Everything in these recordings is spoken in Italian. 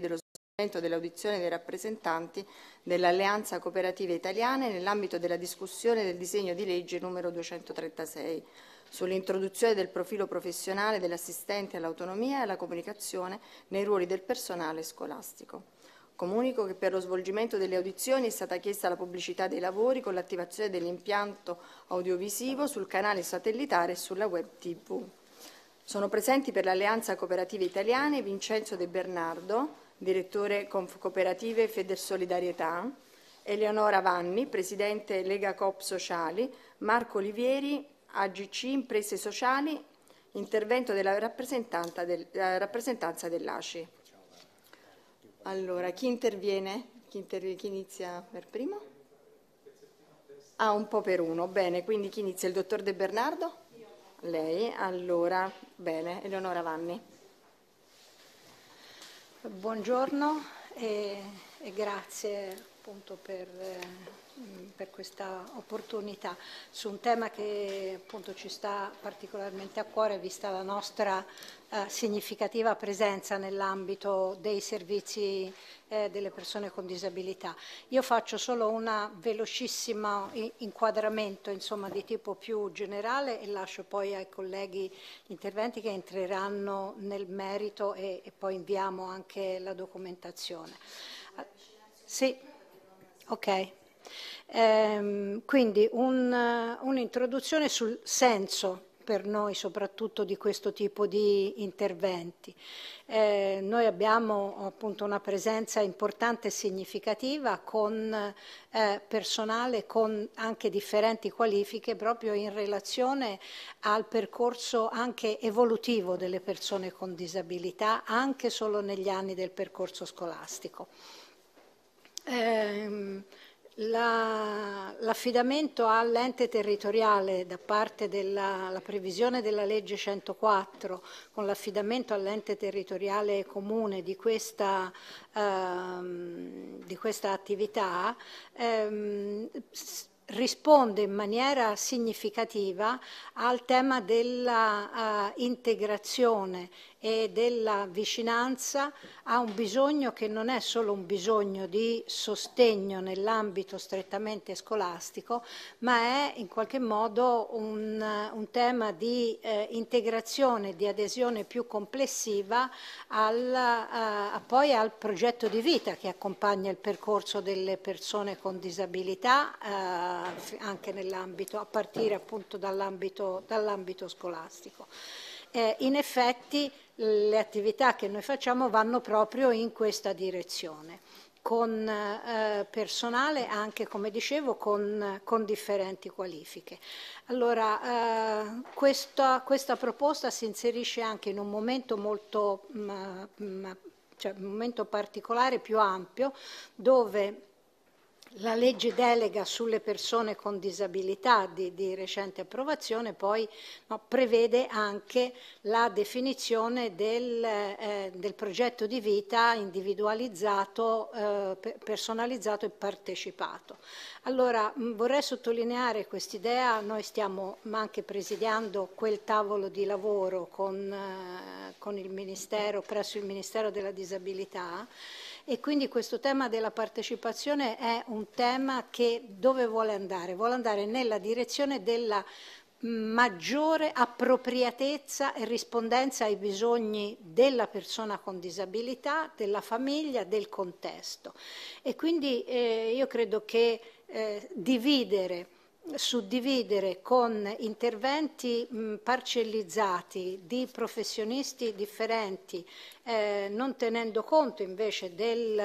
dello svolgimento dell'audizione dei rappresentanti dell'Alleanza Cooperativa Italiana nell'ambito della discussione del disegno di legge numero 236 sull'introduzione del profilo professionale dell'assistente all'autonomia e alla comunicazione nei ruoli del personale scolastico. Comunico che per lo svolgimento delle audizioni è stata chiesta la pubblicità dei lavori con l'attivazione dell'impianto audiovisivo sul canale satellitare e sulla web TV. Sono presenti per l'Alleanza Cooperativa Italiana Vincenzo De Bernardo, direttore Conf Confcooperative Federsolidarietà, Eleonora Vanni, presidente Lega Coop Sociali, Marco Olivieri, AGC Imprese Sociali, intervento della del, eh, rappresentanza dell'ACI. Allora, chi interviene? Chi, interviene? chi inizia per primo? Ah, un po' per uno, bene, quindi chi inizia? Il dottor De Bernardo? Lei, allora, bene, Eleonora Vanni. Buongiorno e, e grazie appunto per, eh, per, questa opportunità su un tema che appunto ci sta particolarmente a cuore vista la nostra eh, significativa presenza nell'ambito dei servizi eh, delle persone con disabilità. Io faccio solo un velocissimo inquadramento insomma, di tipo più generale e lascio poi ai colleghi gli interventi che entreranno nel merito e, e poi inviamo anche la documentazione. Sì, ok. Ehm, quindi un'introduzione sul senso per noi soprattutto di questo tipo di interventi. Eh, noi abbiamo appunto una presenza importante e significativa con eh, personale con anche differenti qualifiche proprio in relazione al percorso anche evolutivo delle persone con disabilità anche solo negli anni del percorso scolastico. Eh, la, l'affidamento all'ente territoriale da parte della previsione della legge 104 con l'affidamento all'ente territoriale comune di questa, ehm, di questa attività ehm, risponde in maniera significativa al tema dell'integrazione eh, uh, e della vicinanza a un bisogno che non è solo un bisogno di sostegno nell'ambito strettamente scolastico, ma è in qualche modo un, un tema di eh, integrazione, di adesione più complessiva al, a, eh, a poi al progetto di vita che accompagna il percorso delle persone con disabilità eh, anche nell'ambito, a partire appunto dall'ambito dall scolastico eh, in effetti le attività che noi facciamo vanno proprio in questa direzione con eh, personale anche come dicevo con, con differenti qualifiche. Allora eh, questa, questa, proposta si inserisce anche in un momento molto mh, mm, mh, mm, cioè, un momento particolare più ampio dove la legge delega sulle persone con disabilità di, di recente approvazione poi no, prevede anche la definizione del, eh, del progetto di vita individualizzato, eh, personalizzato e partecipato. Allora mm, vorrei sottolineare quest'idea, noi stiamo anche presidiando quel tavolo di lavoro con, eh, con il Ministero, presso il Ministero della Disabilità e quindi questo tema della partecipazione è un tema che dove vuole andare? Vuole andare nella direzione della maggiore appropriatezza e rispondenza ai bisogni della persona con disabilità, della famiglia, del contesto. E quindi eh, io credo che eh, dividere suddividere con interventi mh, parcellizzati di professionisti differenti, eh, non tenendo conto invece del,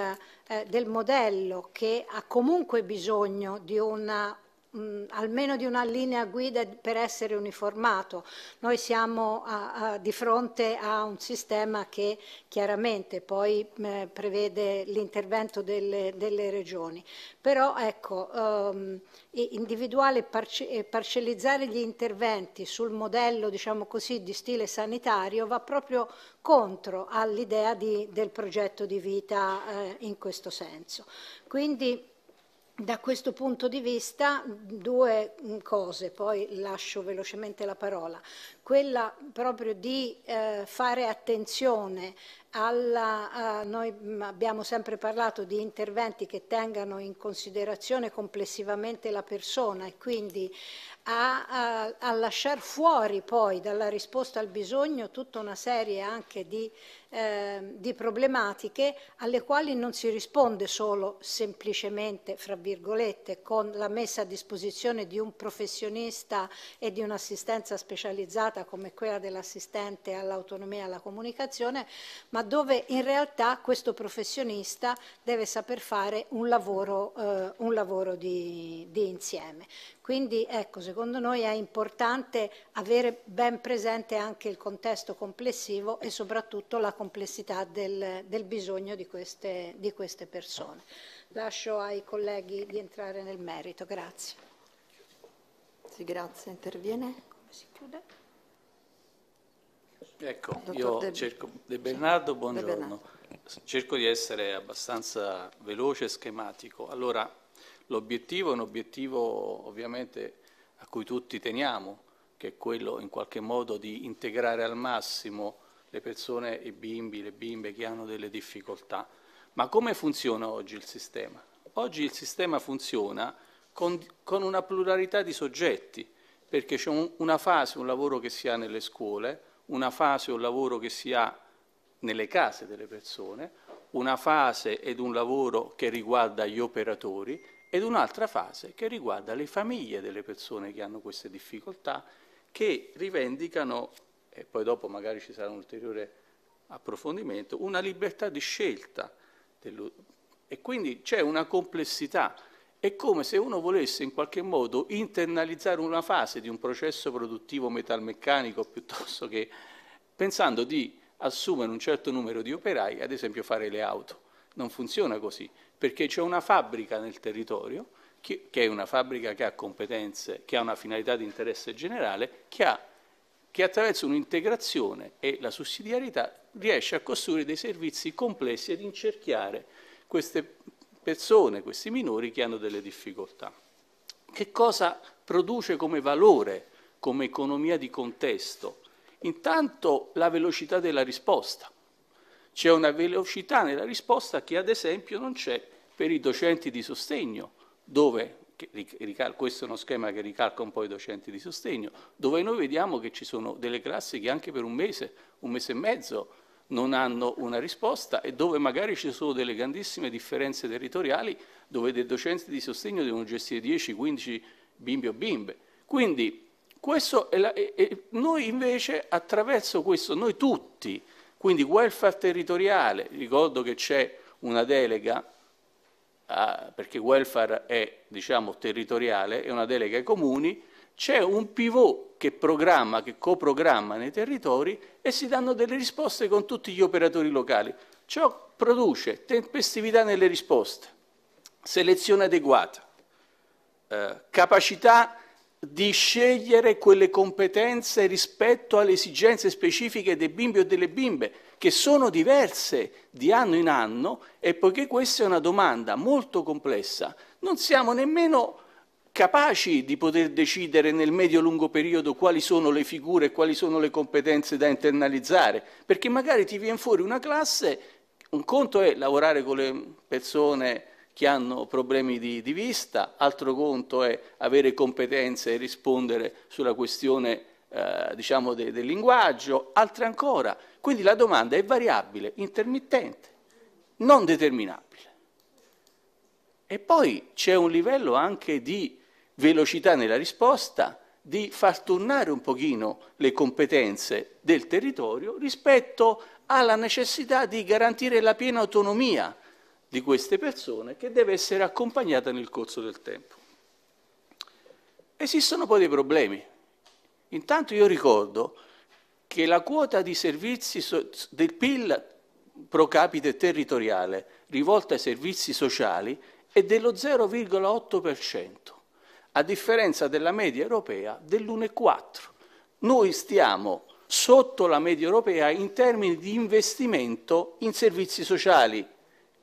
eh, del modello che ha comunque bisogno di una mh, almeno di una linea guida per essere uniformato. Noi siamo a, a, di fronte a un sistema che chiaramente poi mh, prevede l'intervento delle, delle, regioni. Però ecco, um, individuare e parcellizzare gli interventi sul modello, diciamo così, di stile sanitario va proprio contro all'idea del progetto di vita eh, in questo senso. Quindi da questo punto di vista due mm, cose, poi lascio velocemente la parola. Quella proprio di eh, fare attenzione alla, eh, noi mm, abbiamo sempre parlato di interventi che tengano in considerazione complessivamente la persona e quindi a, a, a lasciare fuori poi dalla risposta al bisogno tutta una serie anche di Ehm, di problematiche alle quali non si risponde solo semplicemente, fra virgolette, con la messa a disposizione di un professionista e di un'assistenza specializzata come quella dell'assistente all'autonomia e alla comunicazione, ma dove in realtà questo professionista deve saper fare un lavoro, eh, un lavoro di, di insieme. Quindi ecco, secondo noi è importante avere ben presente anche il contesto complessivo e soprattutto la complessità del, del bisogno di queste, di queste persone. Lascio ai colleghi di entrare nel merito, grazie. Sì, grazie. Interviene? Come si chiude? Ecco, io De... cerco... De Bernardo, buongiorno. De Bernardo. Cerco di essere abbastanza veloce e schematico. Allora, L'obiettivo è un obiettivo ovviamente a cui tutti teniamo, che è quello in qualche modo di integrare al massimo le persone, i bimbi, le bimbe che hanno delle difficoltà. Ma come funziona oggi il sistema? Oggi il sistema funziona con, con una pluralità di soggetti, perché c'è un, una fase, un lavoro che si ha nelle scuole, una fase, un lavoro che si ha nelle case delle persone, una fase ed un lavoro che riguarda gli operatori ed un'altra fase che riguarda le famiglie delle persone che hanno queste difficoltà, che rivendicano, e poi dopo magari ci sarà un ulteriore approfondimento, una libertà di scelta. E quindi c'è una complessità. È come se uno volesse in qualche modo internalizzare una fase di un processo produttivo metalmeccanico piuttosto che pensando di assumere un certo numero di operai, ad esempio fare le auto. Non funziona così perché c'è una fabbrica nel territorio, che, è una fabbrica che ha competenze, che ha una finalità di interesse generale, che, ha, che attraverso un'integrazione e la sussidiarietà riesce a costruire dei servizi complessi ed incerchiare queste persone, questi minori che hanno delle difficoltà. Che cosa produce come valore, come economia di contesto? Intanto la velocità della risposta c'è una velocità nella risposta che ad esempio non c'è per i docenti di sostegno, dove, questo è uno schema che ricalca un po' i docenti di sostegno, dove noi vediamo che ci sono delle classi che anche per un mese, un mese e mezzo, non hanno una risposta e dove magari ci sono delle grandissime differenze territoriali dove dei docenti di sostegno devono gestire 10-15 bimbi o bimbe. Quindi la, e, e noi invece attraverso questo, noi tutti, quindi welfare territoriale, ricordo che c'è una delega, a, ah, perché welfare è diciamo, territoriale, è una delega ai comuni, c'è un pivot che programma, che coprogramma nei territori e si danno delle risposte con tutti gli operatori locali. Ciò produce tempestività nelle risposte, selezione adeguata, eh, capacità di scegliere quelle competenze rispetto alle esigenze specifiche dei bimbi o delle bimbe, che sono diverse di anno in anno e poiché questa è una domanda molto complessa, non siamo nemmeno capaci di poter decidere nel medio-lungo periodo quali sono le figure e quali sono le competenze da internalizzare, perché magari ti viene fuori una classe, un conto è lavorare con le persone che hanno problemi di, di vista, altro conto è avere competenze e rispondere sulla questione eh, diciamo de, del linguaggio, altre ancora. Quindi la domanda è variabile, intermittente, non determinabile. E poi c'è un livello anche di velocità nella risposta, di far tornare un pochino le competenze del territorio rispetto alla necessità di garantire la piena autonomia di queste persone che deve essere accompagnata nel corso del tempo. Esistono poi dei problemi. Intanto io ricordo che la quota di servizi so- del PIL pro capite territoriale rivolta ai servizi sociali è dello 0,8%, a differenza della media europea dell'1,4%. Noi stiamo sotto la media europea in termini di investimento in servizi sociali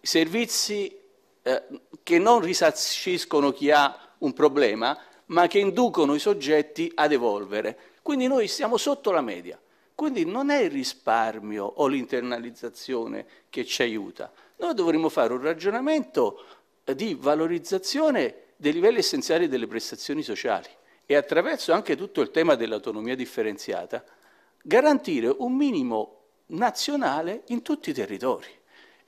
servizi eh, che non risarciscono chi ha un problema, ma che inducono i soggetti ad evolvere. Quindi noi siamo sotto la media. Quindi non è il risparmio o l'internalizzazione che ci aiuta. Noi dovremmo fare un ragionamento eh, di valorizzazione dei livelli essenziali delle prestazioni sociali e attraverso anche tutto il tema dell'autonomia differenziata garantire un minimo nazionale in tutti i territori.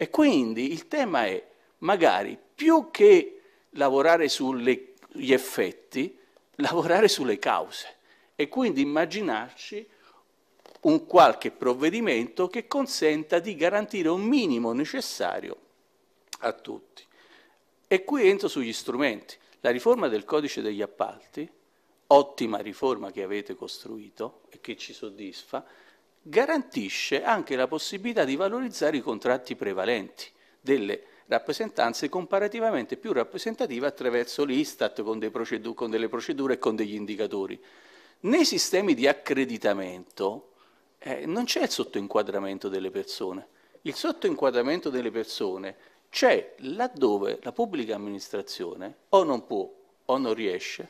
E quindi il tema è, magari, più che lavorare sugli effetti, lavorare sulle cause e quindi immaginarci un qualche provvedimento che consenta di garantire un minimo necessario a tutti. E qui entro sugli strumenti. La riforma del codice degli appalti, ottima riforma che avete costruito e che ci soddisfa, garantisce anche la possibilità di valorizzare i contratti prevalenti delle rappresentanze comparativamente più rappresentative attraverso l'Istat con, procedu- con delle procedure e con degli indicatori. Nei sistemi di accreditamento eh, non c'è il sottoinquadramento delle persone. Il sottoinquadramento delle persone c'è laddove la pubblica amministrazione o non può o non riesce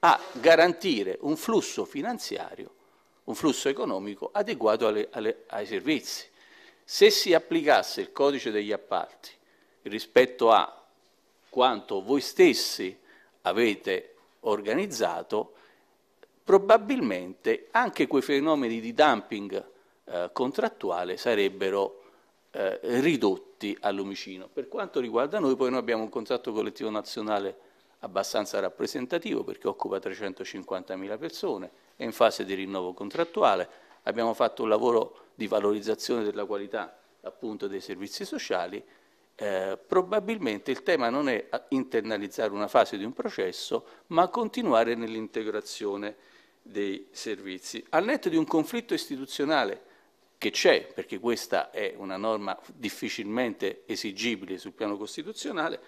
a garantire un flusso finanziario un flusso economico adeguato alle, alle, ai servizi. Se si applicasse il codice degli appalti rispetto a quanto voi stessi avete organizzato, probabilmente anche quei fenomeni di dumping eh, contrattuale sarebbero eh, ridotti all'omicino. Per quanto riguarda noi, poi noi abbiamo un contratto collettivo nazionale abbastanza rappresentativo perché occupa 350.000 persone, è in fase di rinnovo contrattuale, abbiamo fatto un lavoro di valorizzazione della qualità appunto dei servizi sociali, eh, probabilmente il tema non è internalizzare una fase di un processo, ma continuare nell'integrazione dei servizi. Al netto di un conflitto istituzionale che c'è, perché questa è una norma difficilmente esigibile sul piano costituzionale,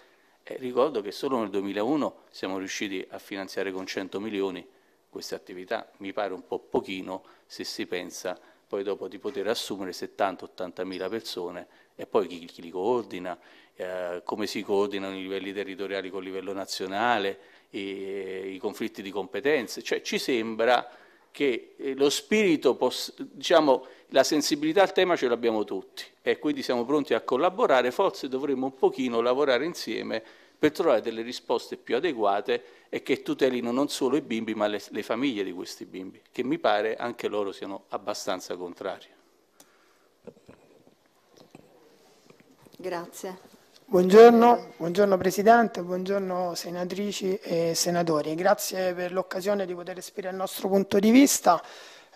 e ricordo che solo nel 2001 siamo riusciti a finanziare con 100 milioni queste attività, mi pare un po' pochino se si pensa poi dopo di poter assumere 70-80 mila persone e poi chi, chi li coordina, eh, come si coordinano i livelli territoriali con il livello nazionale, i conflitti di competenze, cioè ci sembra che eh, lo spirito, diciamo, la sensibilità al tema ce l'abbiamo tutti e quindi siamo pronti a collaborare, forse dovremmo un pochino lavorare insieme per trovare delle risposte più adeguate e che tutelino non solo i bimbi ma le, le famiglie di questi bimbi, che mi pare anche loro siano abbastanza contrarie. Grazie. Buongiorno, buongiorno, Presidente, buongiorno senatrici e senatori. Grazie per l'occasione di poter esprimere il nostro punto di vista.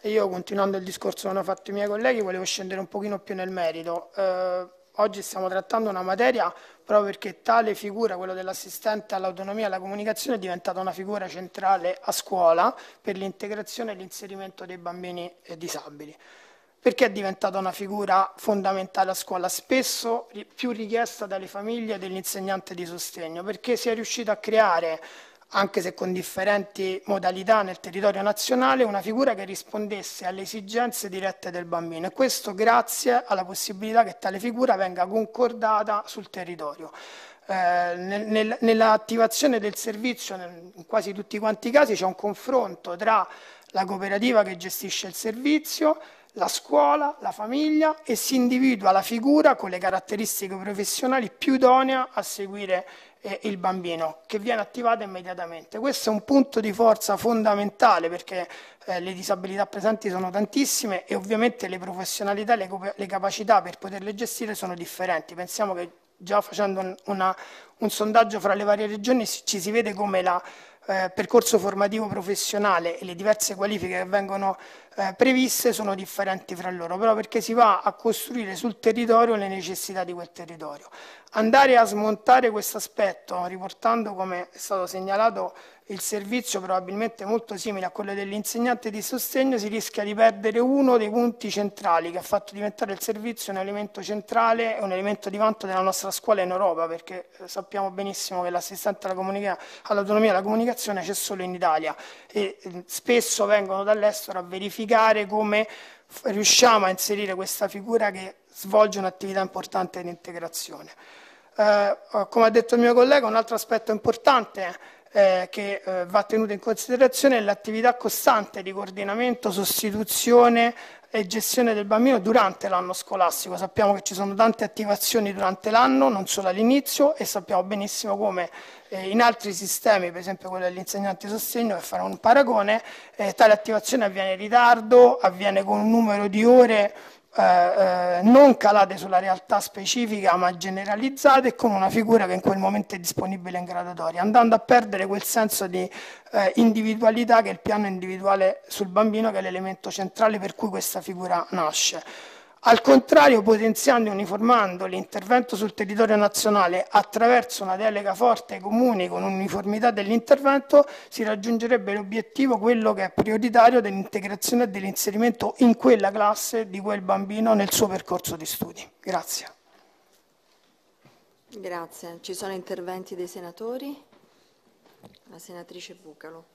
Io, continuando il discorso che hanno fatto i miei colleghi, volevo scendere un pochino più nel merito. Eh, oggi stiamo trattando una materia proprio perché tale figura, quello dell'assistente all'autonomia e alla comunicazione, è diventata una figura centrale a scuola per l'integrazione e l'inserimento dei bambini eh, disabili. Perché è diventata una figura fondamentale a scuola, spesso più richiesta dalle famiglie dell'insegnante di sostegno, perché si è riuscito a creare anche se con differenti modalità nel territorio nazionale, una figura che rispondesse alle esigenze dirette del bambino e questo grazie alla possibilità che tale figura venga concordata sul territorio. Eh, nel, nel, nell'attivazione del servizio, in quasi tutti quanti i casi, c'è un confronto tra la cooperativa che gestisce il servizio la scuola, la famiglia e si individua la figura con le caratteristiche professionali più idonea a seguire eh, il bambino, che viene attivata immediatamente. Questo è un punto di forza fondamentale perché eh, le disabilità presenti sono tantissime e ovviamente le professionalità, le, le capacità per poterle gestire sono differenti. Pensiamo che già facendo una, un sondaggio fra le varie regioni ci si vede come la eh, percorso formativo professionale e le diverse qualifiche che vengono eh, previste sono differenti fra loro, però perché si va a costruire sul territorio le necessità di quel territorio. Andare a smontare questo aspetto, riportando come è stato segnalato il servizio probabilmente molto simile a quello dell'insegnante di sostegno, si rischia di perdere uno dei punti centrali che ha fatto diventare il servizio un elemento centrale e un elemento di vanto della nostra scuola in Europa, perché eh, sappiamo benissimo che l'assistente all'autonomia alla comunicazione c'è solo in Italia e eh, spesso vengono dall'estero a verificare come riusciamo a inserire questa figura che svolge un'attività importante di integrazione. Eh, oh, come ha detto il mio collega, un altro aspetto importante eh, che eh, va tenuta in considerazione è l'attività costante di coordinamento, sostituzione e gestione del bambino durante l'anno scolastico. Sappiamo che ci sono tante attivazioni durante l'anno, non solo all'inizio, e sappiamo benissimo come eh, in altri sistemi, per esempio quello degli insegnanti sostegno, per fare un paragone, eh, tale attivazione avviene in ritardo, avviene con un numero di ore eh, eh, non calate sulla realtà specifica ma generalizzate con una figura che in quel momento è disponibile in gradatoria, andando a perdere quel senso di eh, individualità che è il piano individuale sul bambino che è l'elemento centrale per cui questa figura nasce. Al contrario, potenziando e uniformando l'intervento sul territorio nazionale attraverso una delega forte ai comuni con uniformità dell'intervento, si raggiungerebbe l'obiettivo, quello che è prioritario, dell'integrazione e dell'inserimento in quella classe di quel bambino nel suo percorso di studi. Grazie. Grazie. Ci sono interventi dei senatori? La senatrice Bucalo.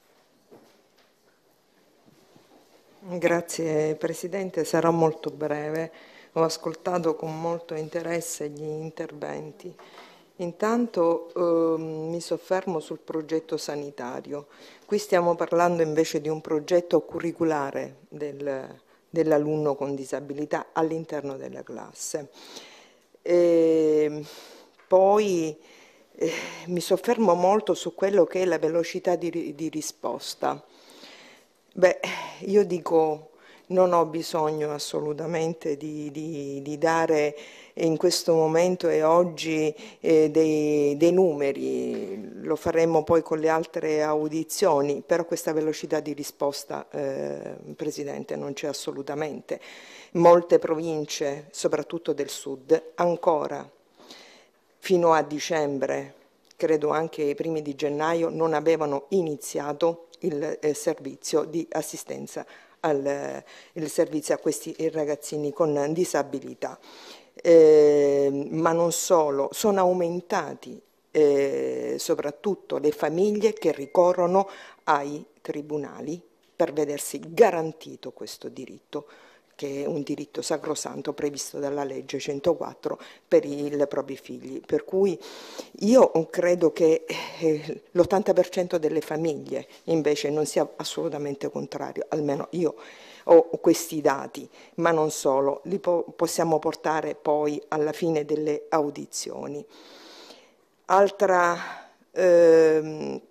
Grazie Presidente, sarò molto breve. Ho ascoltato con molto interesse gli interventi. Intanto eh, mi soffermo sul progetto sanitario. Qui stiamo parlando invece di un progetto curriculare del, dell'alunno con disabilità all'interno della classe. E ehm, poi eh, mi soffermo molto su quello che è la velocità di, di risposta Beh, io dico non ho bisogno assolutamente di, di, di dare in questo momento e oggi eh, dei, dei, numeri, lo faremo poi con le altre audizioni, però questa velocità di risposta, eh, Presidente, non c'è assolutamente. Molte province, soprattutto del Sud, ancora fino a dicembre, credo anche i primi di gennaio, non avevano iniziato il eh, servizio di assistenza al, eh, servizio a questi eh, ragazzini con disabilità. Eh, ma non solo, sono aumentati eh, soprattutto le famiglie che ricorrono ai tribunali per vedersi garantito questo diritto che è un diritto sacrosanto previsto dalla legge 104 per i propri figli. Per cui io credo che eh, l'80% delle famiglie invece non sia assolutamente contrario, almeno io ho questi dati, ma non solo, li po possiamo portare poi alla fine delle audizioni. Altra ehm,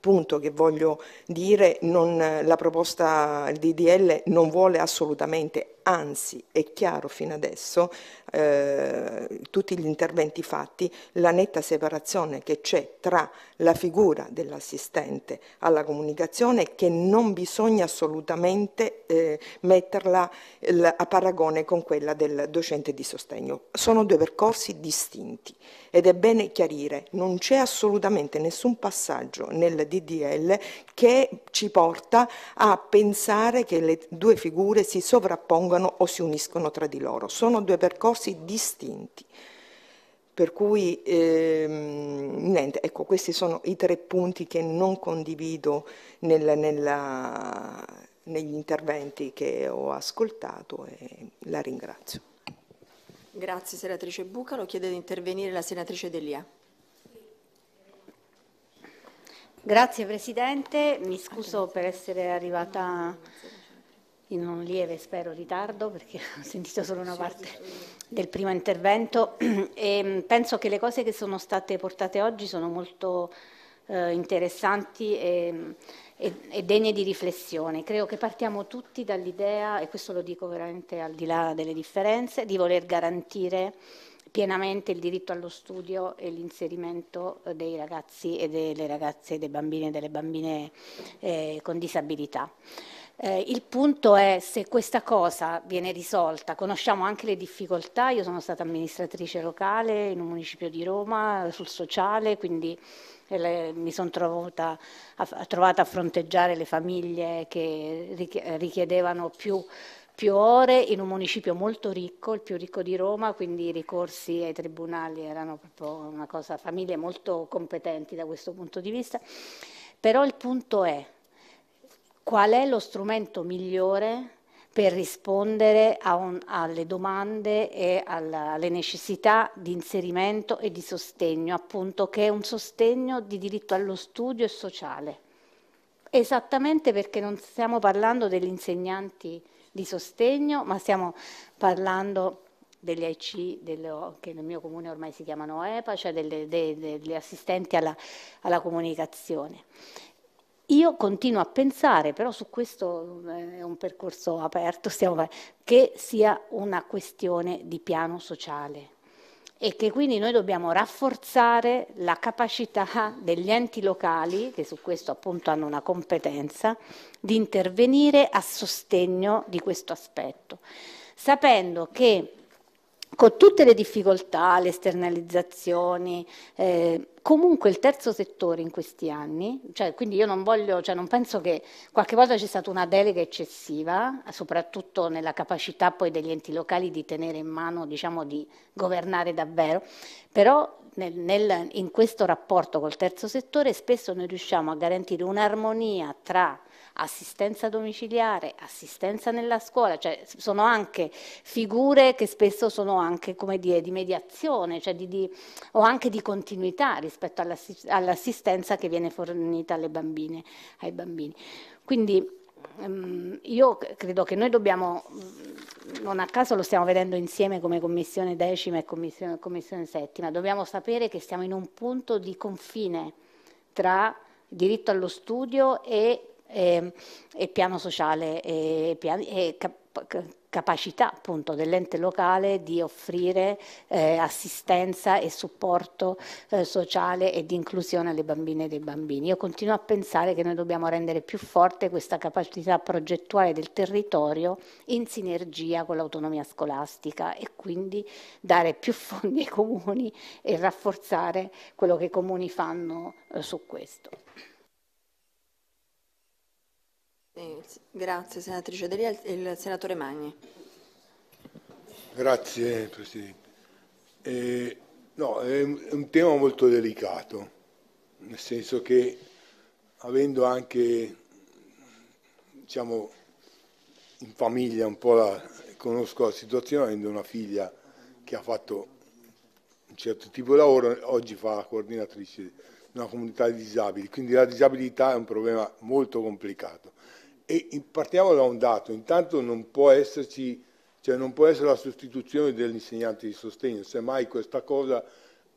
punto che voglio dire, non, la proposta DDL non vuole assolutamente anzi è chiaro fino adesso, eh, tutti gli interventi fatti, la netta separazione che c'è tra la figura dell'assistente alla comunicazione che non bisogna assolutamente eh, metterla il, a paragone con quella del docente di sostegno. Sono due percorsi distinti ed è bene chiarire, non c'è assolutamente nessun passaggio nel DDL che ci porta a pensare che le due figure si sovrappongano dialogano o si uniscono tra di loro. Sono due percorsi distinti. Per cui, ehm, niente, ecco, questi sono i tre punti che non condivido nella, nella, negli interventi che ho ascoltato e la ringrazio. Grazie senatrice Bucalo. Chiede di intervenire la senatrice Delia. Grazie Presidente, mi scuso per essere arrivata in un lieve, spero, ritardo perché ho sentito solo una parte del primo intervento e mm, penso che le cose che sono state portate oggi sono molto eh, interessanti e, mm, e, e, degne di riflessione. Credo che partiamo tutti dall'idea, e questo lo dico veramente al di là delle differenze, di voler garantire pienamente il diritto allo studio e l'inserimento eh, dei ragazzi e delle ragazze, dei bambini e delle bambine eh, con disabilità. Eh, il punto è se questa cosa viene risolta, conosciamo anche le difficoltà, io sono stata amministratrice locale in un municipio di Roma sul sociale, quindi eh, le, mi sono trovata, trovata a, fronteggiare le famiglie che richiedevano più, più ore in un municipio molto ricco, il più ricco di Roma, quindi i ricorsi ai tribunali erano proprio una cosa, famiglie molto competenti da questo punto di vista, però il punto è qual è lo strumento migliore per rispondere un, alle domande e alla, alle necessità di inserimento e di sostegno, appunto che è un sostegno di diritto allo studio e sociale. Esattamente perché non stiamo parlando degli insegnanti di sostegno, ma stiamo parlando degli AIC, delle, che nel mio comune ormai si chiamano EPA, cioè delle, delle, delle assistenti alla, alla comunicazione. Io continuo a pensare, però su questo eh, è un percorso aperto, stiamo, che sia una questione di piano sociale e che quindi noi dobbiamo rafforzare la capacità degli enti locali, che su questo appunto hanno una competenza, di intervenire a sostegno di questo aspetto, sapendo che con tutte le difficoltà, le esternalizzazioni, eh, comunque il terzo settore in questi anni, cioè, quindi io non voglio, cioè, non penso che qualche volta c'è stata una delega eccessiva, soprattutto nella capacità poi degli enti locali di tenere in mano, diciamo, di governare davvero, però nel, nel, in questo rapporto col terzo settore spesso noi riusciamo a garantire un'armonia tra assistenza domiciliare, assistenza nella scuola, cioè sono anche figure che spesso sono anche come dire di mediazione cioè di, di, o anche di continuità rispetto all'assistenza che viene fornita alle bambine, ai bambini. Quindi ehm, io credo che noi dobbiamo, mm, non a caso lo stiamo vedendo insieme come Commissione decima e Commissione, commissione settima, dobbiamo sapere che siamo in un punto di confine tra diritto allo studio e e, ehm, e piano sociale e, e cap- capacità appunto dell'ente locale di offrire eh, assistenza e supporto eh, sociale e di inclusione alle bambine e dei bambini. Io continuo a pensare che noi dobbiamo rendere più forte questa capacità progettuale del territorio in sinergia con l'autonomia scolastica e quindi dare più fondi ai comuni e rafforzare quello che i comuni fanno eh, su questo. Grazie senatrice Delia. Il senatore Magni. Grazie Presidente. Eh, no, è un tema molto delicato, nel senso che avendo anche, diciamo, in famiglia un po' la, conosco la situazione, avendo una figlia che ha fatto un certo tipo di lavoro, oggi fa la coordinatrice di una comunità di disabili, quindi la disabilità è un problema molto complicato e partiamo da un dato, intanto non può esserci, cioè non può essere la sostituzione dell'insegnante di sostegno, semmai questa cosa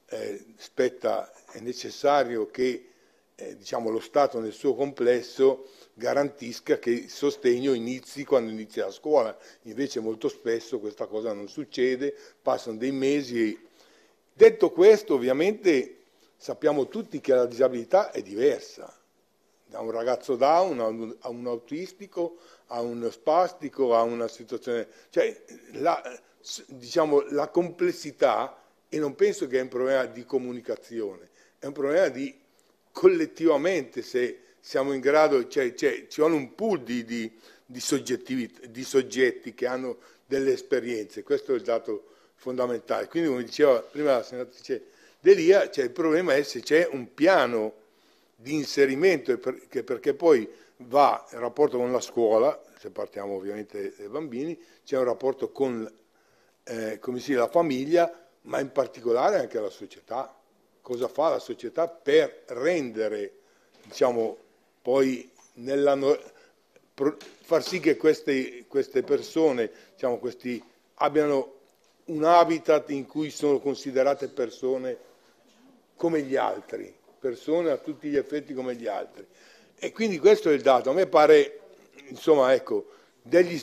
eh, spetta, è necessario che eh, diciamo, lo Stato nel suo complesso garantisca che il sostegno inizi quando inizia la scuola, invece molto spesso questa cosa non succede, passano dei mesi. E... Detto questo, ovviamente sappiamo tutti che la disabilità è diversa, da un ragazzo down a un, a un autistico, a uno spastico, a una situazione... Cioè, la, diciamo, la complessità, e non penso che è un problema di comunicazione, è un problema di collettivamente se siamo in grado, cioè, cioè ci vuole un pool di, di, di, di, soggetti che hanno delle esperienze, questo è il dato fondamentale. Quindi come diceva prima la senatrice Delia, cioè, il problema è se c'è un piano di inserimento perché poi va in rapporto con la scuola, se partiamo ovviamente dai bambini, c'è un rapporto con eh, dice, la famiglia, ma in particolare anche la società. Cosa fa la società per rendere, diciamo, poi nella, far sì che queste, queste persone diciamo, questi, abbiano un habitat in cui sono considerate persone come gli altri, persone a tutti gli effetti come gli altri. E quindi questo è il dato. A me pare, insomma, ecco, degli,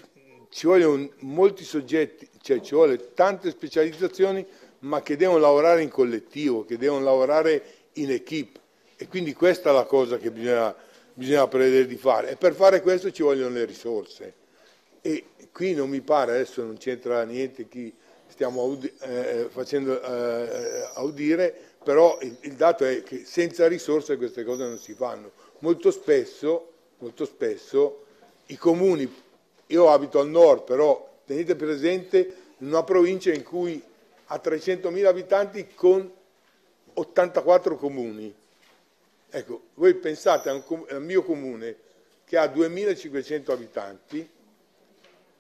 ci vogliono molti soggetti, cioè ci vogliono tante specializzazioni, ma che devono lavorare in collettivo, che devono lavorare in equip. E quindi questa è la cosa che bisogna, bisogna prevedere di fare. E per fare questo ci vogliono le risorse. E qui non mi pare, adesso non c'entra niente chi stiamo audi eh, facendo eh, eh audire, però il, il, dato è che senza risorse queste cose non si fanno. Molto spesso, molto spesso i comuni, io abito al nord, però tenete presente una provincia in cui ha 300.000 abitanti con 84 comuni. Ecco, voi pensate al mio comune che ha 2.500 abitanti,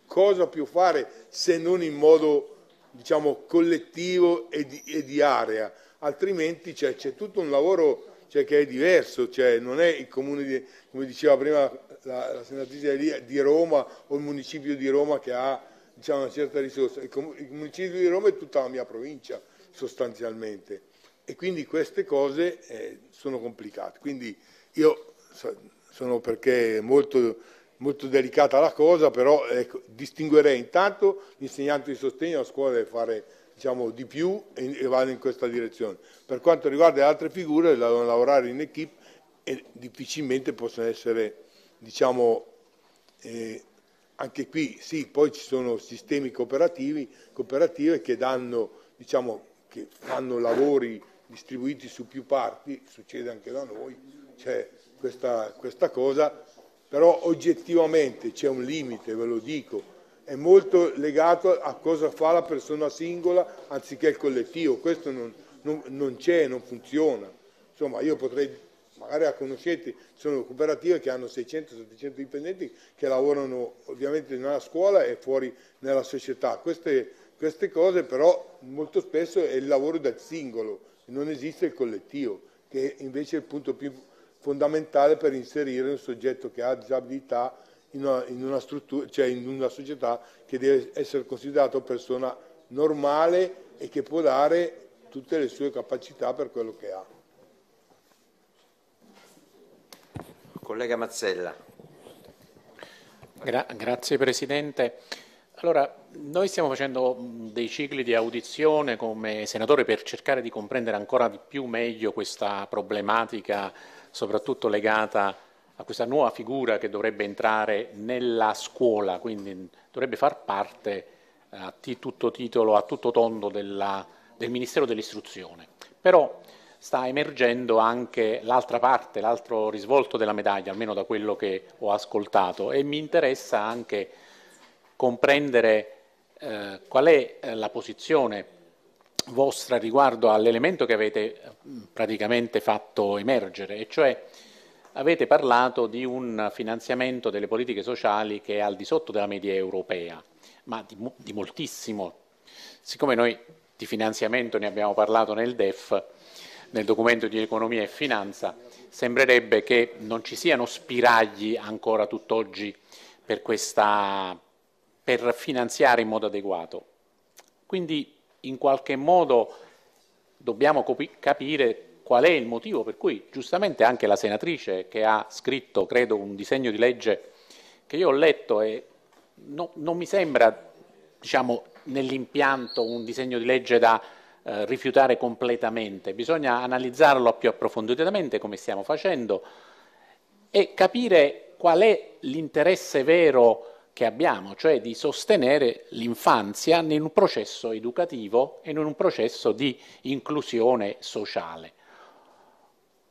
cosa più fare se non in modo diciamo, collettivo e di, e di area? altrimenti c'è, tutto un lavoro cioè, che è diverso, cioè, non è il comune, di, come diceva prima la, la senatrice di, Roma o il municipio di Roma che ha diciamo, una certa risorsa, il, com il municipio di Roma è tutta la mia provincia sostanzialmente e quindi queste cose eh, sono complicate, quindi io sono perché molto, molto delicata la cosa, però ecco, distinguerei intanto l'insegnante di sostegno alla scuola deve fare diciamo, di più e, e vada in questa direzione. Per quanto riguarda le altre figure, la devono lavorare in equip e difficilmente possono essere, diciamo, eh, anche qui sì, poi ci sono sistemi cooperativi, cooperative che danno, diciamo, che fanno lavori distribuiti su più parti, succede anche da noi, c'è questa, questa cosa, però oggettivamente c'è un limite, ve lo dico, è molto legato a cosa fa la persona singola anziché il collettivo, questo non, non, non c'è, non funziona. Insomma, io potrei, magari la conoscete, sono cooperative che hanno 600-700 dipendenti che lavorano ovviamente nella scuola e fuori nella società. Queste, queste cose però molto spesso è il lavoro del singolo, non esiste il collettivo, che invece è il punto più fondamentale per inserire un soggetto che ha disabilità in una, in una, cioè in una società che deve essere considerata persona normale e che può dare tutte le sue capacità per quello che ha. Collega Mazzella. Gra grazie Presidente. Allora, noi stiamo facendo dei cicli di audizione come senatore per cercare di comprendere ancora di più meglio questa problematica, soprattutto legata a questa nuova figura che dovrebbe entrare nella scuola, quindi dovrebbe far parte a eh, tutto titolo, a tutto tondo della, del Ministero dell'Istruzione. Però sta emergendo anche l'altra parte, l'altro risvolto della medaglia, almeno da quello che ho ascoltato, e mi interessa anche comprendere eh, qual è eh, la posizione vostra riguardo all'elemento che avete eh, praticamente fatto emergere, e cioè avete parlato di un finanziamento delle politiche sociali che è al di sotto della media europea, ma di, di moltissimo. Siccome noi di finanziamento ne abbiamo parlato nel DEF, nel documento di economia e finanza, sembrerebbe che non ci siano spiragli ancora tutt'oggi per, questa, per finanziare in modo adeguato. Quindi in qualche modo dobbiamo capire qual è il motivo per cui giustamente anche la senatrice che ha scritto, credo, un disegno di legge che io ho letto e no, non mi sembra, diciamo, nell'impianto un disegno di legge da eh, rifiutare completamente, bisogna analizzarlo più approfonditamente come stiamo facendo e capire qual è l'interesse vero che abbiamo, cioè di sostenere l'infanzia in un processo educativo e in un processo di inclusione sociale.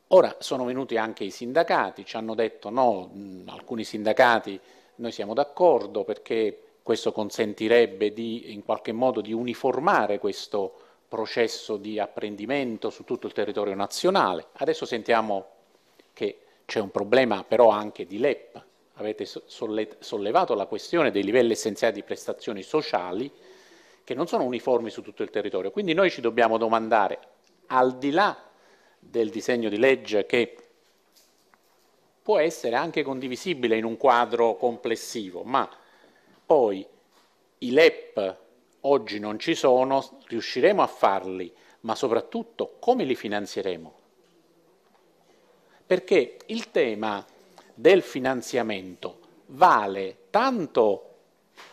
Ora sono venuti anche i sindacati, ci hanno detto no, alcuni sindacati noi siamo d'accordo perché questo consentirebbe di, in qualche modo di uniformare questo processo di apprendimento su tutto il territorio nazionale. Adesso sentiamo che c'è un problema però anche di LEP. Avete sollevato la questione dei livelli essenziali di prestazioni sociali che non sono uniformi su tutto il territorio. Quindi noi ci dobbiamo domandare, al di là del disegno di legge che può essere anche condivisibile in un quadro complessivo, ma poi i LEP oggi non ci sono, riusciremo a farli, ma soprattutto come li finanzieremo? Perché il tema del finanziamento vale tanto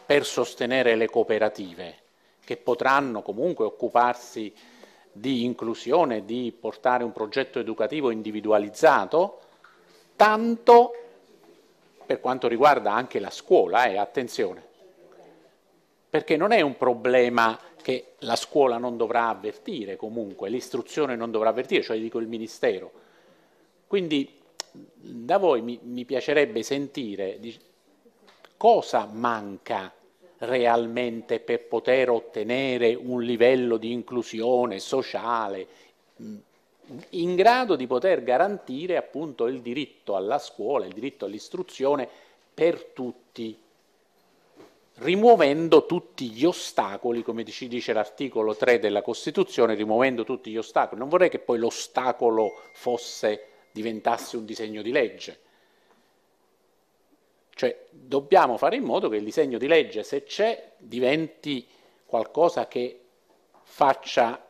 per sostenere le cooperative, che potranno comunque occuparsi di inclusione, di portare un progetto educativo individualizzato, tanto per quanto riguarda anche la scuola, eh, attenzione, perché non è un problema che la scuola non dovrà avvertire comunque, l'istruzione non dovrà avvertire, cioè dico il Ministero. Quindi da voi mi, mi piacerebbe sentire di, cosa manca realmente per poter ottenere un livello di inclusione sociale mm, in grado di poter garantire appunto il diritto alla scuola, il diritto all'istruzione per tutti, rimuovendo tutti gli ostacoli, come ci dice l'articolo 3 della Costituzione, rimuovendo tutti gli ostacoli. Non vorrei che poi l'ostacolo fosse, diventasse un disegno di legge, cioè dobbiamo fare in modo che il disegno di legge, se c'è, diventi qualcosa che faccia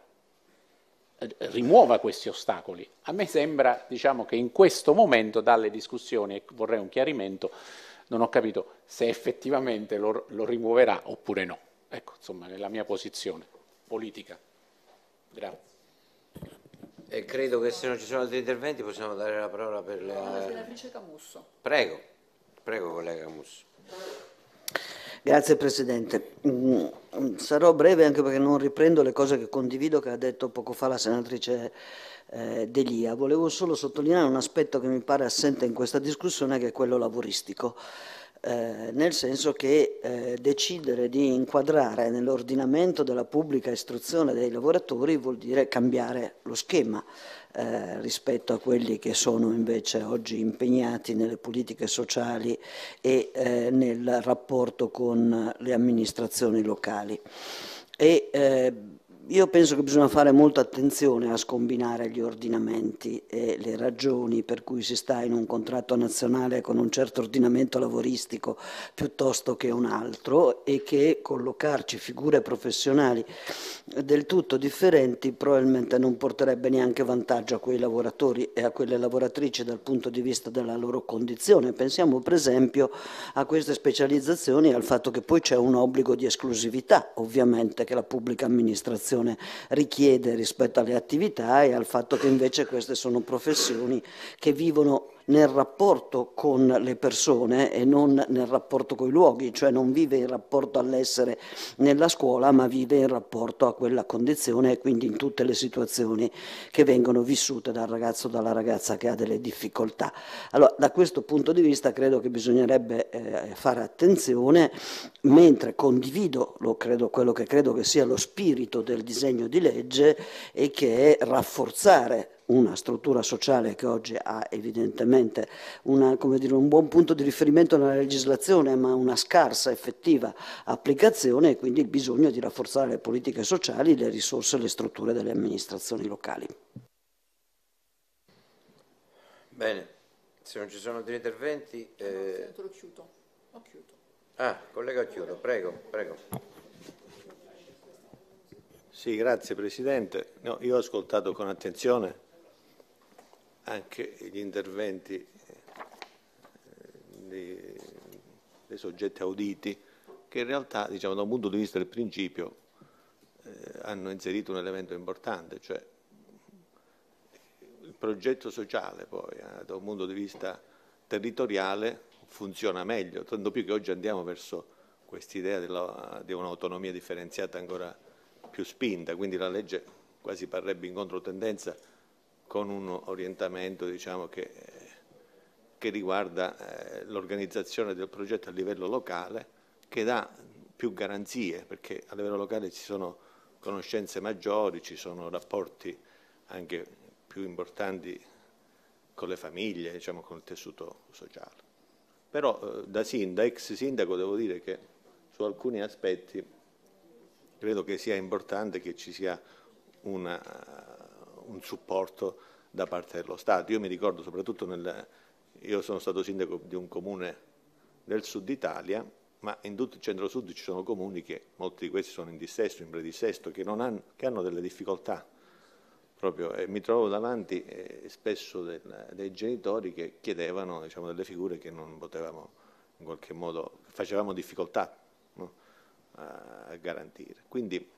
eh, rimuova questi ostacoli. A me sembra diciamo, che in questo momento dalle discussioni, e vorrei un chiarimento, non ho capito se effettivamente lo, lo rimuoverà oppure no. Ecco, insomma, è la mia posizione politica. Grazie. E credo che se non ci sono altri interventi possiamo dare la parola per la... Senatrice Camusso. Prego. Prego, collega Mus. Grazie Presidente. Mm, sarò breve anche perché non riprendo le cose che condivido che ha detto poco fa la senatrice eh, Delia. Volevo solo sottolineare un aspetto che mi pare assente in questa discussione che è quello lavoristico eh, nel senso che eh, decidere di inquadrare nell'ordinamento della pubblica istruzione dei lavoratori vuol dire cambiare lo schema eh, rispetto a quelli che sono invece oggi impegnati nelle politiche sociali e eh, nel rapporto con le amministrazioni locali. E, eh, io penso che bisogna fare molta attenzione a scombinare gli ordinamenti e le ragioni per cui si sta in un contratto nazionale con un certo ordinamento lavoristico piuttosto che un altro e che collocarci figure professionali del tutto differenti probabilmente non porterebbe neanche vantaggio a quei lavoratori e a quelle lavoratrici dal punto di vista della loro condizione. Pensiamo per esempio a queste specializzazioni e al fatto che poi c'è un obbligo di esclusività ovviamente che la pubblica amministrazione richiede rispetto alle attività e al fatto che invece queste sono professioni che vivono nel rapporto con le persone e non nel rapporto con i luoghi, cioè non vive in rapporto all'essere nella scuola, ma vive in rapporto a quella condizione e quindi in tutte le situazioni che vengono vissute dal ragazzo o dalla ragazza che ha delle difficoltà. Allora, da questo punto di vista credo che bisognerebbe eh, fare attenzione, mentre condivido credo, quello che credo che sia lo spirito del disegno di legge e che è rafforzare una struttura sociale che oggi ha evidentemente una, dire, un buon punto di riferimento nella legislazione ma una scarsa effettiva applicazione e quindi il bisogno di rafforzare le politiche sociali, le risorse e le strutture delle amministrazioni locali. Bene, se non ci sono altri interventi... Eh... No, chiudo. Ho chiudo. Ah, collega Chiudo, prego, prego. Sì, grazie Presidente. No, io ho ascoltato con attenzione anche gli interventi eh, dei, dei soggetti auditi che in realtà diciamo, da un punto di vista del principio eh, hanno inserito un elemento importante, cioè il progetto sociale poi eh, da un punto di vista territoriale funziona meglio, tanto più che oggi andiamo verso quest'idea di un'autonomia differenziata ancora più spinta, quindi la legge quasi parrebbe in controtendenza con un orientamento diciamo, che, che, riguarda eh, l'organizzazione del progetto a livello locale che dà più garanzie perché a livello locale ci sono conoscenze maggiori, ci sono rapporti anche più importanti con le famiglie, diciamo, con il tessuto sociale. Però eh, da, sindaco, ex sindaco devo dire che su alcuni aspetti credo che sia importante che ci sia una un supporto da parte dello Stato. Io mi ricordo soprattutto nel... Io sono stato sindaco di un comune del sud Italia, ma in tutto il centro-sud ci sono comuni che, molti di questi sono in dissesto, in predissesto, che, hanno, che hanno delle difficoltà. Proprio, mi trovo davanti eh, spesso del, dei genitori che chiedevano diciamo, delle figure che non potevamo in qualche modo, facevamo difficoltà no? a, a, garantire. Quindi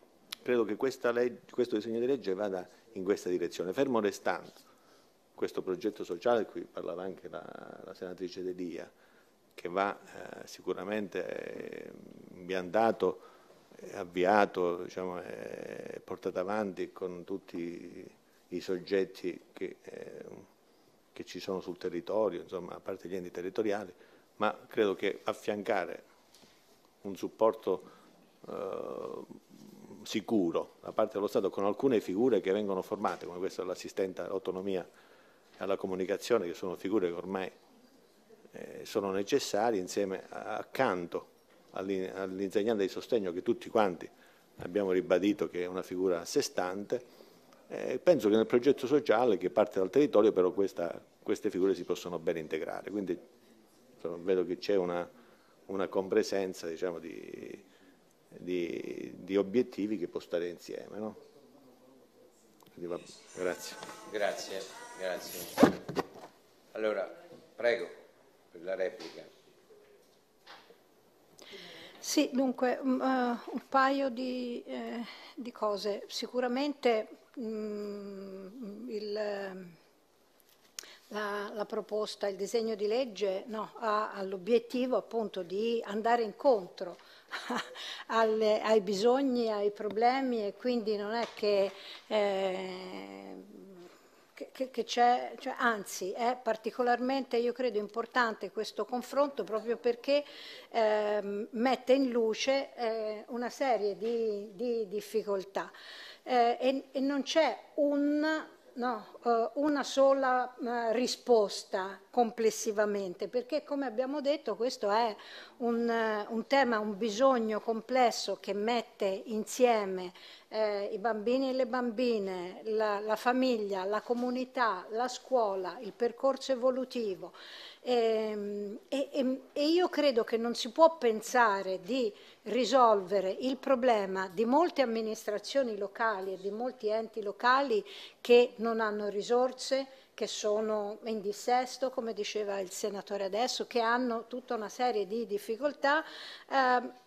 credo che legge, questo disegno di legge vada in questa direzione, fermo restando questo progetto sociale, di cui parlava anche la, la senatrice Delia, che va eh, sicuramente eh, impiantato, eh, avviato, diciamo, eh, portato avanti con tutti i soggetti che, eh, che, ci sono sul territorio, insomma, a parte gli enti territoriali, ma credo che affiancare un supporto eh, sicuro da parte dello Stato con alcune figure che vengono formate, come questo dell'assistente all'autonomia e alla comunicazione, che sono figure che ormai eh, sono necessarie, insieme accanto all'insegnante di sostegno che tutti quanti abbiamo ribadito che è una figura a sé stante. Eh, penso che nel progetto sociale che parte dal territorio però questa, queste figure si possono bene integrare, quindi insomma, vedo che c'è una, una compresenza diciamo, di, di, di obiettivi che può stare insieme. No? Va, grazie. Grazie, grazie. Allora, prego per la replica. Sì, dunque, mm, eh, un paio di, eh, di cose. Sicuramente mh, mm, il, la, la, proposta, il disegno di legge no, ha l'obiettivo appunto di andare incontro alle, ai bisogni, ai problemi e quindi non è che... Eh, che, che c'è, cioè, anzi è particolarmente io credo importante questo confronto proprio perché eh, mette in luce eh, una serie di, di difficoltà eh, e, e, non c'è un, no, eh, una sola eh, risposta complessivamente, perché come abbiamo detto questo è un, un tema, un bisogno complesso che mette insieme eh, i bambini e le bambine, la, la, famiglia, la comunità, la scuola, il percorso evolutivo. Ehm, e, e, e io credo che non si può pensare di risolvere il problema di molte amministrazioni locali e di molti enti locali che non hanno risorse, che sono in dissesto, come diceva il senatore adesso, che hanno tutta una serie di difficoltà. Eh,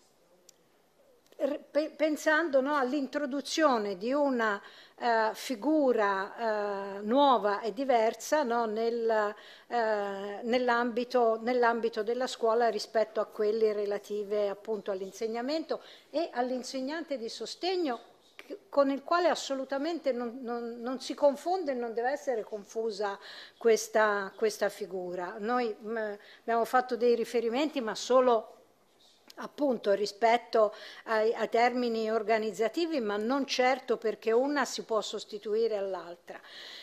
pensando no, all'introduzione di una eh, figura eh, nuova e diversa no, nel, eh, nell'ambito, nell'ambito, della scuola rispetto a quelle relative appunto all'insegnamento e all'insegnante di sostegno con il quale assolutamente non, non, non, si confonde e non deve essere confusa questa, questa figura. Noi mh, mm, abbiamo fatto dei riferimenti, ma solo appunto rispetto ai, ai, termini organizzativi, ma non certo perché una si può sostituire all'altra.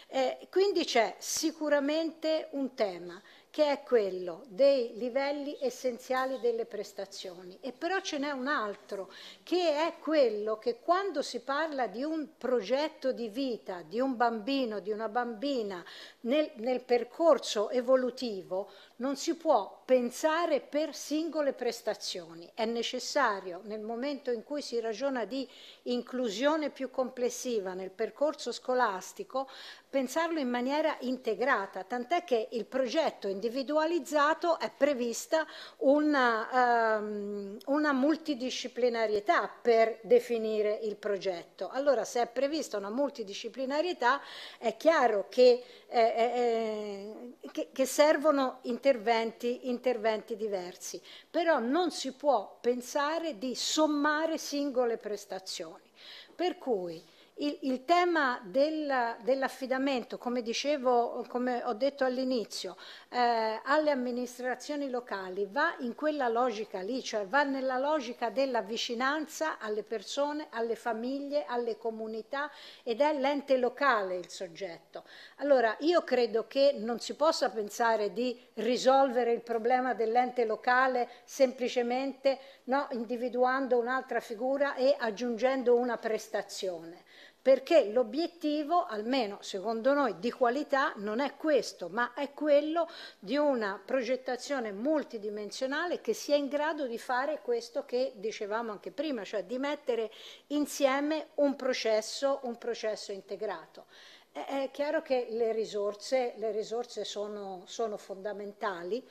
Eh, quindi c'è sicuramente un tema che è quello dei livelli essenziali delle prestazioni. E però ce n'è un altro, che è quello che quando si parla di un progetto di vita, di un bambino, di una bambina, nel, nel percorso evolutivo, non si può pensare per singole prestazioni, è necessario nel momento in cui si ragiona di inclusione più complessiva nel percorso scolastico pensarlo in maniera integrata, tant'è che il progetto individualizzato è prevista una, um, ehm, una multidisciplinarietà per definire il progetto. Allora se è prevista una multidisciplinarietà è chiaro che eh, eh, che, che, servono interventi, interventi diversi, però non si può pensare di sommare singole prestazioni. Per cui il, il tema del, dell'affidamento, come dicevo, come ho detto all'inizio, eh, alle amministrazioni locali va in quella logica lì, cioè va nella logica della vicinanza alle persone, alle famiglie, alle comunità ed è l'ente locale il soggetto. Allora io credo che non si possa pensare di risolvere il problema dell'ente locale semplicemente no, individuando un'altra figura e aggiungendo una prestazione perché l'obiettivo, almeno secondo noi, di qualità non è questo, ma è quello di una progettazione multidimensionale che sia in grado di fare questo che dicevamo anche prima, cioè di mettere insieme un processo, un processo integrato. È chiaro che le risorse, le risorse sono, sono fondamentali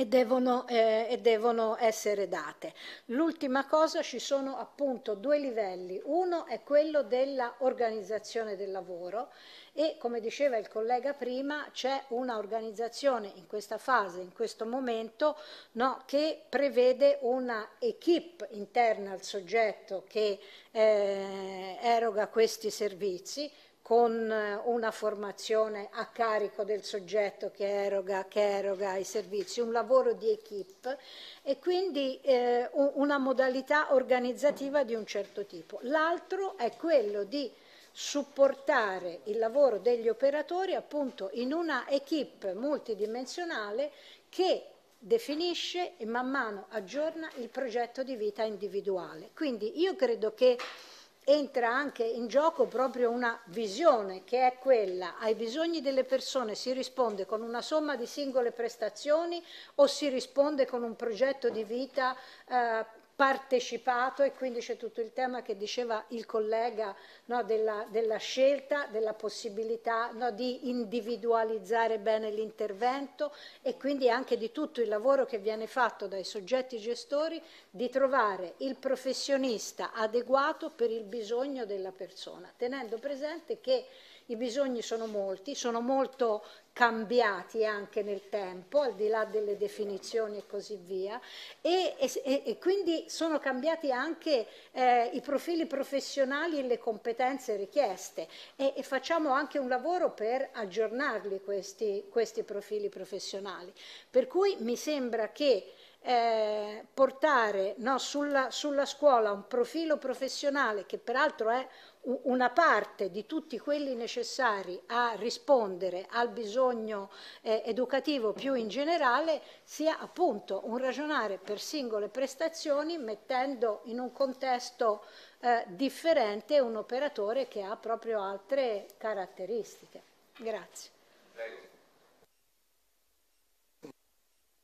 e devono, eh, e devono, essere date. L'ultima cosa, ci sono appunto due livelli. Uno è quello dell'organizzazione del lavoro e come diceva il collega prima c'è un'organizzazione in questa fase, in questo momento, no, che prevede una equip interna al soggetto che eh, eroga questi servizi con eh, una formazione a carico del soggetto che eroga, che eroga i servizi, un lavoro di equip e quindi eh, una modalità organizzativa di un certo tipo. L'altro è quello di supportare il lavoro degli operatori appunto in una equip multidimensionale che definisce e man mano aggiorna il progetto di vita individuale. Quindi io credo che entra anche in gioco proprio una visione che è quella ai bisogni delle persone si risponde con una somma di singole prestazioni o si risponde con un progetto di vita eh, partecipato e quindi c'è tutto il tema che diceva il collega no, della, della, scelta, della possibilità no, di individualizzare bene l'intervento e quindi anche di tutto il lavoro che viene fatto dai soggetti gestori di trovare il professionista adeguato per il bisogno della persona, tenendo presente che i bisogni sono molti, sono molto cambiati anche nel tempo, al di là delle definizioni e così via, e, e, e quindi sono cambiati anche eh, i profili professionali e le competenze richieste e, e facciamo anche un lavoro per aggiornarli questi, questi profili professionali. Per cui mi sembra che eh, portare no, sulla, sulla scuola un profilo professionale che peraltro è una parte di tutti quelli necessari a rispondere al bisogno eh, educativo più in generale sia appunto un ragionare per singole prestazioni mettendo in un contesto eh, differente un operatore che ha proprio altre caratteristiche. Grazie.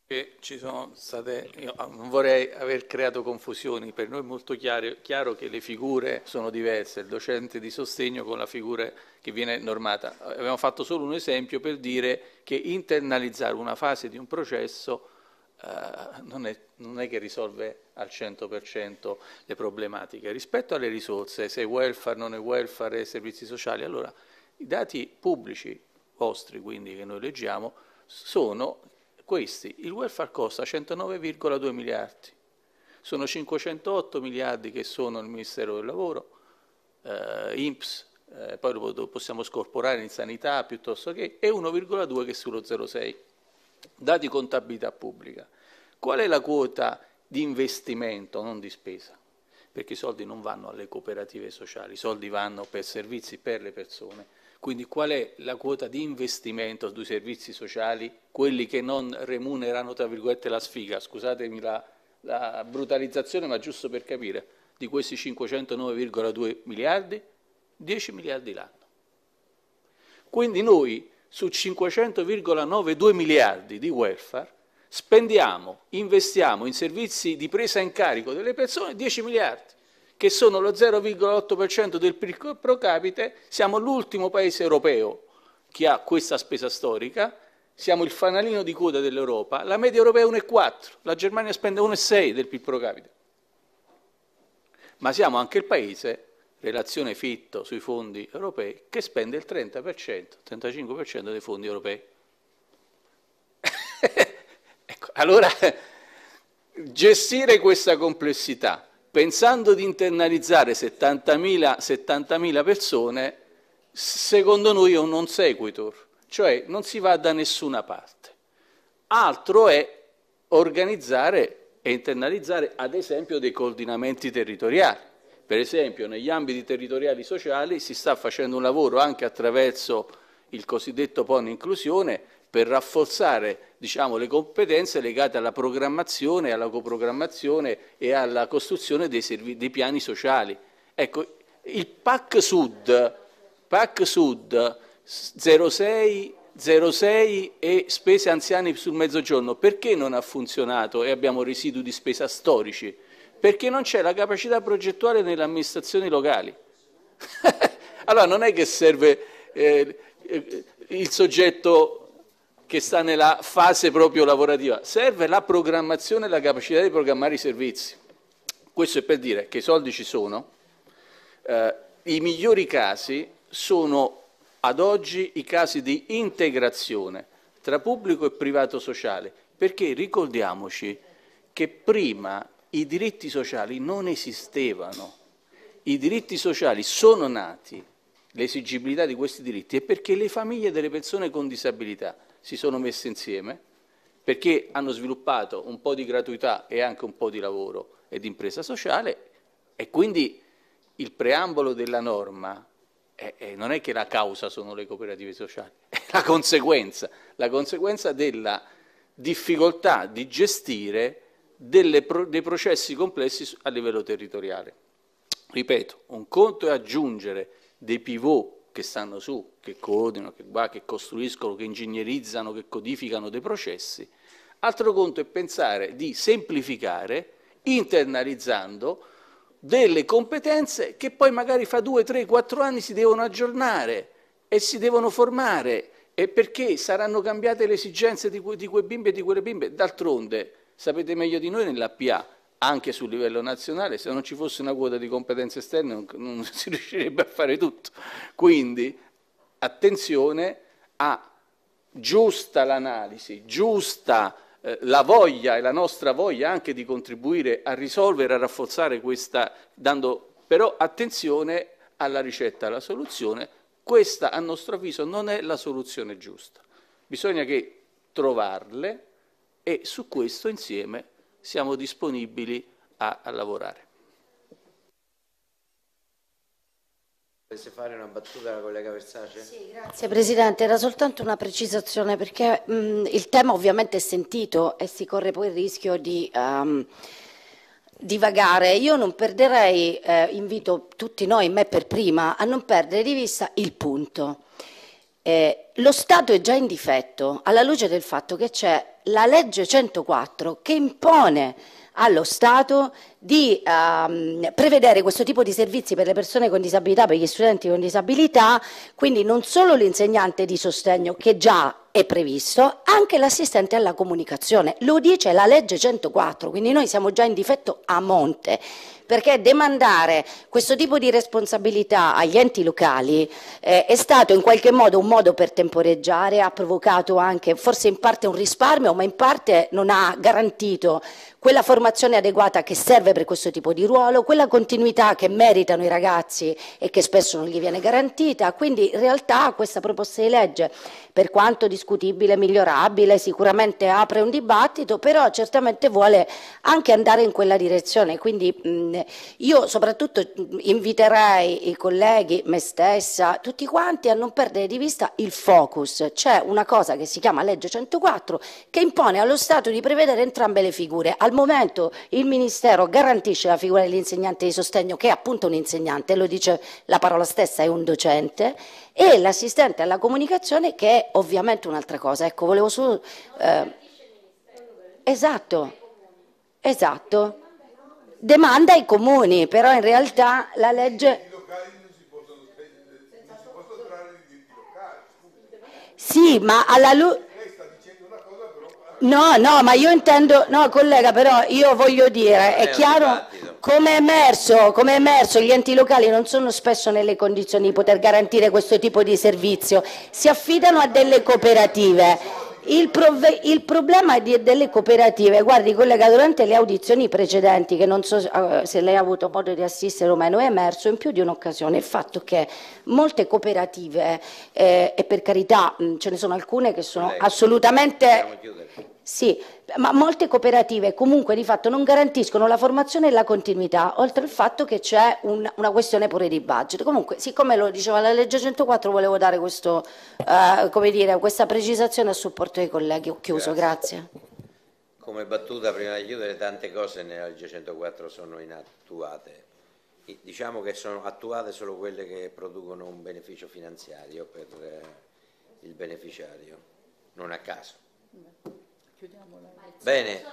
Ci sono state, io ah, non vorrei aver creato confusioni, per noi è molto chiaro, chiaro, che le figure sono diverse, il docente di sostegno con la figura che viene normata. Abbiamo fatto solo un esempio per dire che internalizzare una fase di un processo eh, non, è, non è che risolve al 100% le problematiche. Rispetto alle risorse, se è welfare, non è welfare, servizi sociali, allora i dati pubblici vostri, quindi che noi leggiamo, sono questi, il welfare costa 109,2 miliardi, sono 508 miliardi che sono il Ministero del Lavoro, eh, INPS, eh, poi lo possiamo scorporare in sanità piuttosto che, e 1,2 che è sullo 0,6, dati contabilità pubblica. Qual è la quota di investimento, non di spesa? Perché i soldi non vanno alle cooperative sociali, i soldi vanno per servizi per le persone quindi qual è la quota di investimento sui servizi sociali, quelli che non remunerano tra virgolette la sfiga, scusatemi la, la brutalizzazione ma giusto per capire, di questi 509,2 miliardi, 10 miliardi l'anno. Quindi noi su 500,92 miliardi di welfare spendiamo, investiamo in servizi di presa in carico delle persone 10 miliardi che sono lo 0,8% del PIL pro capite, siamo l'ultimo paese europeo che ha questa spesa storica, siamo il fanalino di coda dell'Europa, la media europea è 1,4, la Germania spende 1,6 del PIL pro capite. Ma siamo anche il paese, relazione fitto sui fondi europei, che spende il 30%, 35% dei fondi europei. ecco, allora gestire questa complessità pensando di internalizzare 70.000, 70.000 persone, secondo noi è un non sequitur, cioè non si va da nessuna parte. Altro è organizzare e internalizzare, ad esempio, dei coordinamenti territoriali. Per esempio, negli ambiti territoriali sociali si sta facendo un lavoro anche attraverso il cosiddetto PON inclusione per rafforzare diciamo, le competenze legate alla programmazione, alla coprogrammazione e alla costruzione dei, dei piani sociali. Ecco, il PAC Sud, PAC Sud 06, 06 e spese anziane sul mezzogiorno, perché non ha funzionato e abbiamo residui di spesa storici? Perché non c'è la capacità progettuale nelle amministrazioni locali. allora non è che serve eh, eh il soggetto che sta nella fase proprio lavorativa, serve la programmazione e la capacità di programmare i servizi. Questo è per dire che i soldi ci sono, eh, i migliori casi sono ad oggi i casi di integrazione tra pubblico e privato sociale, perché ricordiamoci che prima i diritti sociali non esistevano, i diritti sociali sono nati, l'esigibilità di questi diritti è perché le famiglie delle persone con disabilità si sono messe insieme perché hanno sviluppato un po' di gratuità e anche un po' di lavoro e di impresa sociale e quindi il preambolo della norma è, è, non è che la causa sono le cooperative sociali, è la conseguenza, la conseguenza della difficoltà di gestire delle, dei processi complessi a livello territoriale. Ripeto, un conto è aggiungere dei pivot che stanno su, che codino, che, va, che costruiscono, che ingegnerizzano, che codificano dei processi. Altro conto è pensare di semplificare, internalizzando delle competenze che poi magari fra due, tre, quattro anni si devono aggiornare e si devono formare e perché saranno cambiate le esigenze di, que, di quei bimbi e di quelle bimbe. D'altronde, sapete meglio di noi nell'APA, anche sul livello nazionale, se non ci fosse una quota di competenze esterne non, non si riuscirebbe a fare tutto. Quindi attenzione a giusta l'analisi, giusta eh, la voglia e la nostra voglia anche di contribuire a risolvere, a rafforzare questa, dando però attenzione alla ricetta, alla soluzione. Questa a nostro avviso non è la soluzione giusta. Bisogna che trovarle e su questo insieme siamo disponibili a, a lavorare. Volesse fare una battuta alla collega Versace? Sì, grazie Presidente, era soltanto una precisazione perché mh, mm, il tema ovviamente è sentito e si corre poi il rischio di... Um, divagare, io non perderei, eh, invito tutti noi, me per prima, a non perdere di vista il punto. Eh, lo Stato è già in difetto alla luce del fatto che c'è la legge 104 che impone allo Stato di ehm, prevedere questo tipo di servizi per le persone con disabilità, per gli studenti con disabilità, quindi non solo l'insegnante di sostegno che già è previsto, anche l'assistente alla comunicazione. Lo dice la legge 104, quindi noi siamo già in difetto a monte, perché demandare questo tipo di responsabilità agli enti locali eh, è stato in qualche modo un modo per temporeggiare, ha provocato anche forse in parte un risparmio, ma in parte non ha garantito quella formazione adeguata che serve per questo tipo di ruolo, quella continuità che meritano i ragazzi e che spesso non gli viene garantita. Quindi in realtà questa proposta di legge per quanto discutibile, migliorabile, sicuramente apre un dibattito, però certamente vuole anche andare in quella direzione. Quindi mh, mm, io soprattutto mm, inviterei i colleghi, me stessa, tutti quanti a non perdere di vista il focus. C'è una cosa che si chiama legge 104 che impone allo Stato di prevedere entrambe le figure. Al momento il Ministero garantisce la figura dell'insegnante di sostegno che è appunto un insegnante, lo dice la parola stessa, è un docente e l'assistente alla comunicazione che è ovviamente un'altra cosa. Ecco, volevo solo... Eh, esatto, esatto. Demanda ai comuni, però in realtà la legge... Sì, ma alla luce... No, no, ma io intendo, no collega, però io voglio dire, è chiaro, come è, emerso, come è emerso, gli enti locali non sono spesso nelle condizioni di poter garantire questo tipo di servizio, si affidano a delle cooperative. Il, prove, il problema di, delle cooperative, guardi collega, durante le audizioni precedenti, che non so eh, se lei ha avuto modo di assistere o meno, è emerso in più di un'occasione il fatto che molte cooperative, eh, e per carità ce ne sono alcune che sono assolutamente sì, ma molte cooperative comunque di fatto non garantiscono la formazione e la continuità, oltre al fatto che c'è un, una questione pure di budget. Comunque, siccome lo diceva la legge 104, volevo dare questo, eh, dire, questa precisazione a supporto dei colleghi. Ho chiuso, grazie. grazie. Come battuta prima di chiudere, tante cose nella legge 104 sono inattuate. Diciamo che sono attuate solo quelle che producono un beneficio finanziario per eh, il beneficiario, non a caso. Chiudiamo la... Bene.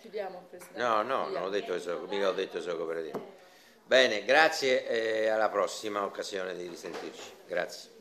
Chiudiamo No, no, non ho detto questo, mica ho detto solo cooperative. Bene, grazie e alla prossima occasione di risentirci. Grazie.